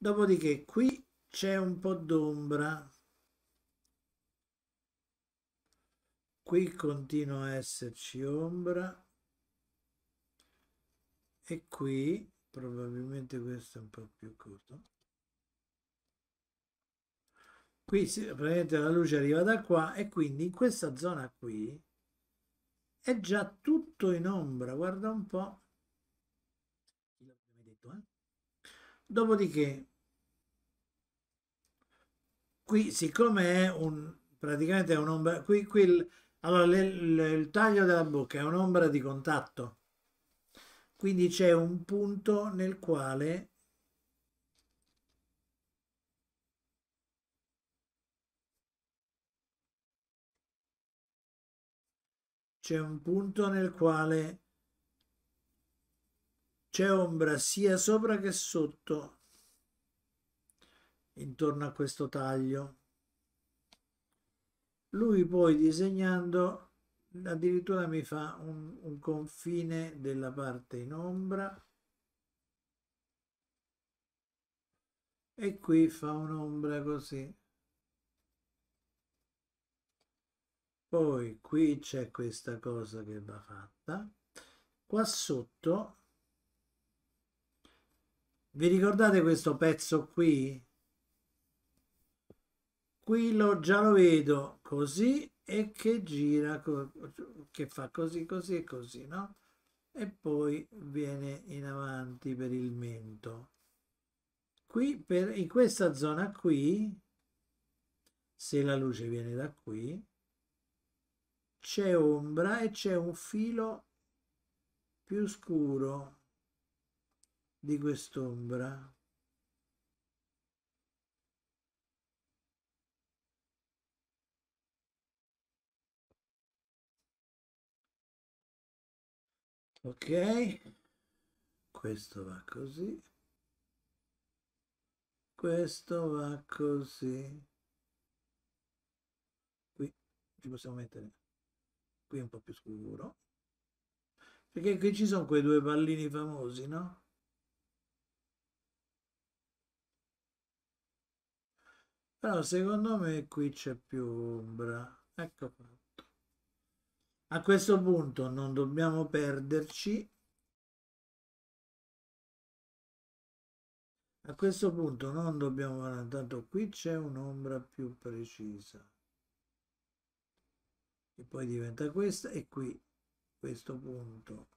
dopodiché qui c'è un po' d'ombra qui continua a esserci ombra e qui probabilmente questo è un po' più corto qui sì, praticamente la luce arriva da qua e quindi in questa zona qui è già tutto in ombra guarda un po' detto, eh? Dopodiché, qui siccome è un, praticamente è un'ombra, qui, qui il, allora, il, il taglio della bocca è un'ombra di contatto, quindi c'è un punto nel quale c'è un punto nel quale c'è ombra sia sopra che sotto intorno a questo taglio. Lui poi disegnando addirittura mi fa un, un confine della parte in ombra e qui fa un'ombra così. Poi qui c'è questa cosa che va fatta. Qua sotto vi ricordate questo pezzo qui? Qui lo, già lo vedo così e che gira, che fa così, così e così, no? E poi viene in avanti per il mento. Qui, per, in questa zona qui, se la luce viene da qui, c'è ombra e c'è un filo più scuro di quest'ombra. ok questo va così questo va così qui ci possiamo mettere qui un po' più scuro perché qui ci sono quei due pallini famosi no? Però secondo me qui c'è più ombra. Ecco fatto. A questo punto non dobbiamo perderci. A questo punto non dobbiamo tanto qui c'è un'ombra più precisa. E poi diventa questa e qui questo punto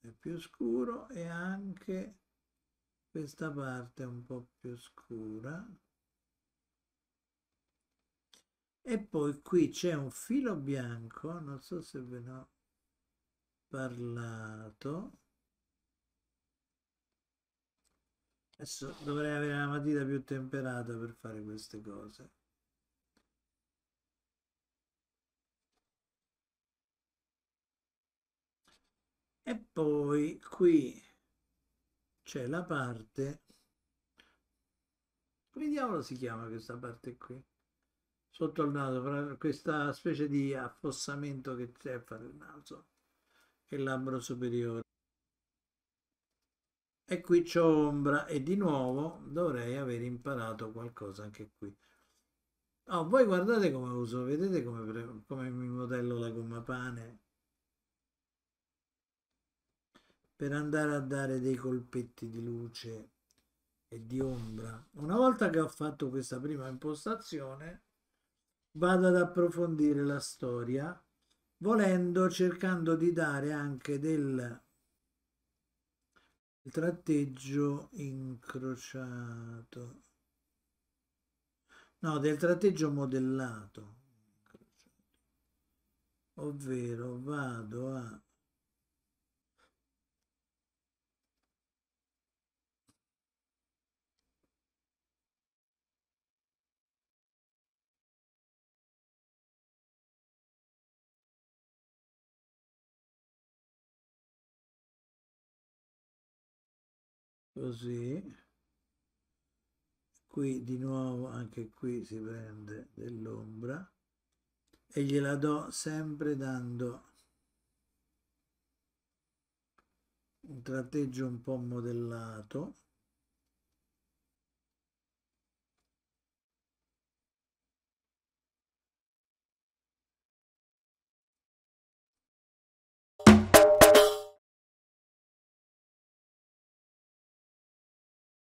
è più scuro e anche questa parte è un po' più scura e poi qui c'è un filo bianco non so se ve ne ho parlato adesso dovrei avere la matita più temperata per fare queste cose e poi qui c'è la parte come diavolo si chiama questa parte qui sotto il naso, questa specie di affossamento che c'è fra il naso e il labbro superiore. E qui c'ho ombra e di nuovo dovrei aver imparato qualcosa anche qui. Oh, voi guardate come uso, vedete come, come mi modello la gomma pane per andare a dare dei colpetti di luce e di ombra. Una volta che ho fatto questa prima impostazione, vado ad approfondire la storia, volendo cercando di dare anche del tratteggio incrociato, no, del tratteggio modellato, ovvero vado a così qui di nuovo anche qui si prende dell'ombra e gliela do sempre dando un tratteggio un po' modellato